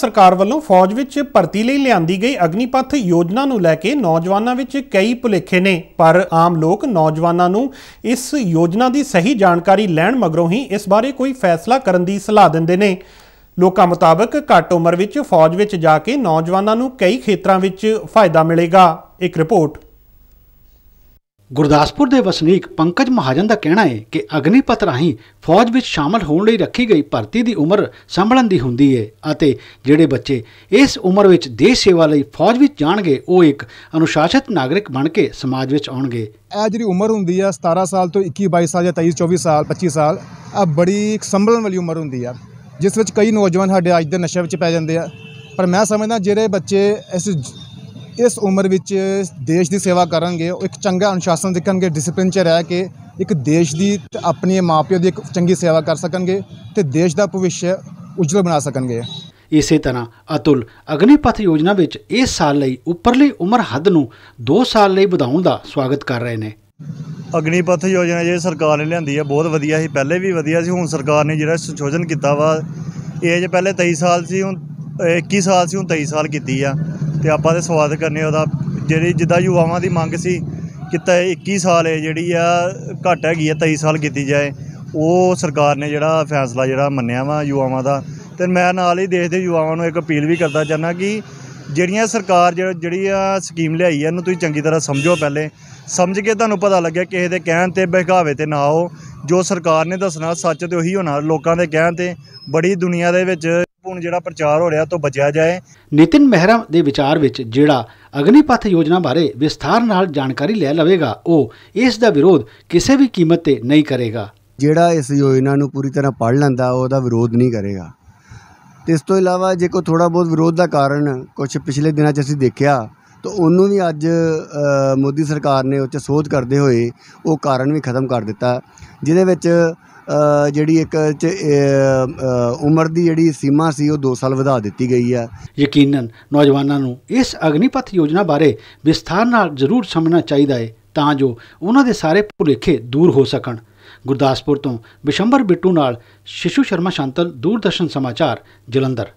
ਸਰਕਾਰ ਵੱਲੋਂ ਫੌਜ ਵਿੱਚ ਭਰਤੀ ਲਈ ਲਿਆਂਦੀ ਗਈ ਅਗਨੀਪਥ ਯੋਜਨਾ ਨੂੰ ਲੈ ਕੇ ਨੌਜਵਾਨਾਂ ਵਿੱਚ ਕਈ ਭੁਲੇਖੇ ਨੇ ਪਰ ਆਮ ਲੋਕ ਨੌਜਵਾਨਾਂ ਨੂੰ ਇਸ ਯੋਜਨਾ ਦੀ ਸਹੀ ਜਾਣਕਾਰੀ ਲੈਣ ਮਗਰੋਂ ਹੀ ਇਸ ਬਾਰੇ ਕੋਈ ਫੈਸਲਾ ਕਰਨ ਦੀ ਸਲਾਹ ਦਿੰਦੇ ਨੇ ਲੋਕਾਂ ਮੁਤਾਬਕ ਘੱਟ ਉਮਰ ਵਿੱਚ ਫੌਜ ਵਿੱਚ ਜਾ ਕੇ ਨੌਜਵਾਨਾਂ ਨੂੰ ਕਈ ਖੇਤਰਾਂ ਵਿੱਚ ਫਾਇਦਾ ਮਿਲੇਗਾ ਇੱਕ ਰਿਪੋਰਟ ਗੁਰਦਾਸਪੁਰ ਦੇ ਵਸਨੀਕ ਪੰਕਜ ਮਹਾਜਨ ਦਾ ਕਹਿਣਾ ਹੈ ਕਿ ਅਗਨੀਪਤ ਰਾਹੀਂ ਫੌਜ ਵਿੱਚ ਸ਼ਾਮਲ ਹੋਣ ਲਈ ਰੱਖੀ ਗਈ ਭਰਤੀ ਦੀ ਉਮਰ ਸੰਭਲਣ ਦੀ ਹੁੰਦੀ ਹੈ ਅਤੇ ਜਿਹੜੇ ਬੱਚੇ ਇਸ ਉਮਰ ਵਿੱਚ ਦੇਸ਼ ਸੇਵਾ ਲਈ ਫੌਜ ਵਿੱਚ ਜਾਣਗੇ ਉਹ ਇੱਕ ਅਨੁਸ਼ਾਸਿਤ ਨਾਗਰਿਕ ਬਣ ਕੇ ਸਮਾਜ ਵਿੱਚ ਆਉਣਗੇ ਇਹ ਜਿਹੜੀ ਉਮਰ ਹੁੰਦੀ ਆ 17 ਸਾਲ ਤੋਂ 21 22 ਸਾਲ ਜਾਂ 23 24 ਸਾਲ 25 ਸਾਲ ਆ ਬੜੀ ਸੰਭਲਣ ਵਾਲੀ ਉਮਰ ਹੁੰਦੀ ਆ ਜਿਸ ਵਿੱਚ ਕਈ ਨੌਜਵਾਨ ਸਾਡੇ ਅੱਜ ਦੇ ਨਸ਼ੇ ਵਿੱਚ ਪੈ ਜਾਂਦੇ ਆ ਪਰ ਮੈਂ ਸਮਝਦਾ ਜਿਹੜੇ ਬੱਚੇ ਇਸ ਇਸ ਉਮਰ ਵਿੱਚ ਦੇਸ਼ ਦੀ ਸੇਵਾ ਕਰਨਗੇ ਉਹ ਇੱਕ ਚੰਗਾ ਅਨੁਸ਼ਾਸਨ ਦੇਖਣਗੇ ਡਿਸਪਲਿਨ 'ਚ ਰਹਿ ਕੇ ਇੱਕ ਦੇਸ਼ ਦੀ ਤੇ ਆਪਣੇ ਮਾਪਿਓ ਦੀ ਇੱਕ ਚੰਗੀ ਸੇਵਾ ਕਰ ਸਕਣਗੇ ਤੇ ਦੇਸ਼ ਦਾ ਭਵਿੱਖ ਉਜਲ ਬਣਾ ਸਕਣਗੇ ਇਸੇ ਤਰ੍ਹਾਂ ਅਤੁਲ ਅਗਨੀਪਥ ਯੋਜਨਾ ਵਿੱਚ ਇਸ ਸਾਲ ਲਈ ਉੱਪਰਲੀ ਉਮਰ ਹੱਦ ਨੂੰ 2 ਸਾਲ ਲਈ ਵਧਾਉਣ ਦਾ ਸਵਾਗਤ ਕਰ ਰਹੇ ਨੇ ਅਗਨੀਪਥ ਯੋਜਨਾ ਜਿਹੜੀ ਸਰਕਾਰ ਨੇ ਲਿਆਂਦੀ ਹੈ ਬਹੁਤ ਵਧੀਆ ਸੀ ਪਹਿਲੇ ਵੀ ਵਧੀਆ ਸੀ ਹੁਣ ਸਰਕਾਰ ਨੇ ਜਿਹੜਾ ਸੰਸ਼ੋਧਨ ਕੀਤਾ ਵਾ ਏਜ ਪਹਿਲੇ 23 ਸਾਲ ਸੀ ਹੁਣ 21 ਸਾਲ ਸੀ ਹੁਣ 23 ਸਾਲ ਕੀਤੀ ਆ ਤੇ ਆਪਾਂ ਦੇ ਸਵਾਦ ਕਰਨੇ ਉਹਦਾ ਜਿਹੜੀ ਜਿੱਦਾਂ ਯੁਵਾਵਾਂ ਦੀ ਮੰਗ ਸੀ ਕਿ 21 ਸਾਲ ਹੈ ਜਿਹੜੀ ਆ ਘੱਟ ਹੈਗੀ ਆ 23 ਸਾਲ ਕੀਤੀ ਜਾਏ ਉਹ ਸਰਕਾਰ ਨੇ ਜਿਹੜਾ ਫੈਸਲਾ ਜਿਹੜਾ ਮੰਨਿਆ ਵਾ ਯੁਵਾਵਾਂ ਦਾ ਤੇ ਮੈਂ ਨਾਲ ਹੀ ਦੇਸ਼ ਦੇ ਯੁਵਾਵਾਂ ਨੂੰ ਇੱਕ ਅਪੀਲ ਵੀ ਕਰਦਾ ਚਾਹਨਾ ਕਿ ਜਿਹੜੀਆਂ ਸਰਕਾਰ ਜਿਹੜੀ ਆ ਸਕੀਮ ਲਿਆਈ ਹੈ ਇਹਨੂੰ ਤੁਸੀਂ ਚੰਗੀ ਤਰ੍ਹਾਂ ਸਮਝੋ ਪਹਿਲੇ ਸਮਝ ਕੇ ਤੁਹਾਨੂੰ ਪਤਾ ਲੱਗਿਆ ਕਿਸੇ ਦੇ ਕਹਿਣ ਤੇ ਬਹਿਕਾਵੇ ਤੇ ਨਾ ਆਓ ਜੋ ਸਰਕਾਰ ਨੇ ਦੱਸਣਾ ਸੱਚ ਤੇ ਉਹੀ ਹੋਣਾ ਲੋਕਾਂ ਦੇ ਕਹਿਣ ਤੇ ਬੜੀ ਦੁਨੀਆ ਦੇ ਵਿੱਚ ਪੂਰਨ ਜਿਹੜਾ ਪ੍ਰਚਾਰ ਹੋ ਰਿਹਾ ਤੋਂ ਬਚਿਆ ਜਾਏ ਨਿਤਿਨ ਮਹਿਰਾ ਦੇ ਵਿਚਾਰ ਵਿੱਚ ਜਿਹੜਾ ਅਗਨੀਪਥ ਯੋਜਨਾ ਬਾਰੇ ਵਿਸਥਾਰ ਨਾਲ ਜਾਣਕਾਰੀ ਲੈ ਲਵੇਗਾ ਉਹ ਇਸ ਦਾ ਵਿਰੋਧ ਕਿਸੇ ਵੀ ਕੀਮਤ ਤੇ ਨਹੀਂ ਕਰੇਗਾ ਜਿਹੜਾ ਇਸ ਯੋਜਨਾ ਨੂੰ ਪੂਰੀ ਤਰ੍ਹਾਂ ਪੜ ਲੈਂਦਾ ਉਹਦਾ ਵਿਰੋਧ ਨਹੀਂ ਕਰੇਗਾ ਇਸ ਤੋਂ ਇਲਾਵਾ ਜੇ ਕੋ ਥੋੜਾ ਬਹੁਤ ਵਿਰੋਧ ਦਾ ਕਾਰਨ ਕੁਝ ਪਿਛਲੇ ਦਿਨਾਂ 'ਚ ਅਸੀਂ ਦੇਖਿਆ ਤਾਂ ਉਹਨੂੰ ਵੀ ਅੱਜ ਮੋਦੀ ਸਰਕਾਰ ਨੇ ਉਹ 'ਚ ਸੋਧ ਕਰਦੇ ਹੋਏ ਉਹ ਕਾਰਨ ਵੀ ਖਤਮ ਕਰ ਦਿੱਤਾ ਜਿਹਦੇ ਵਿੱਚ ਜਿਹੜੀ ਇੱਕ ਉਮਰ ਦੀ ਜਿਹੜੀ ਸੀਮਾ ਸੀ ਉਹ 2 ਸਾਲ ਵਧਾ ਦਿੱਤੀ ਗਈ ਹੈ ਯਕੀਨਨ ਨੌਜਵਾਨਾਂ ਨੂੰ ਇਸ ਅਗਨੀਪਥ ਯੋਜਨਾ ਬਾਰੇ ਵਿਸਥਾਰ ਨਾਲ ਜ਼ਰੂਰ ਸਮਝਣਾ ਚਾਹੀਦਾ ਹੈ ਤਾਂ ਜੋ ਉਹਨਾਂ ਦੇ ਸਾਰੇ ਭੁਲੇਖੇ ਦੂਰ ਹੋ ਸਕਣ ਗੁਰਦਾਸਪੁਰ ਤੋਂ ਬਿਸ਼ੰਬਰ ਬਿੱਟੂ ਨਾਲ ਸ਼ਿਸ਼ੂ ਸ਼ਰਮਾ ਸ਼ਾਂਤਲ ਦੂਰਦਰਸ਼ਨ ਸਮਾਚਾਰ ਜਲੰਧਰ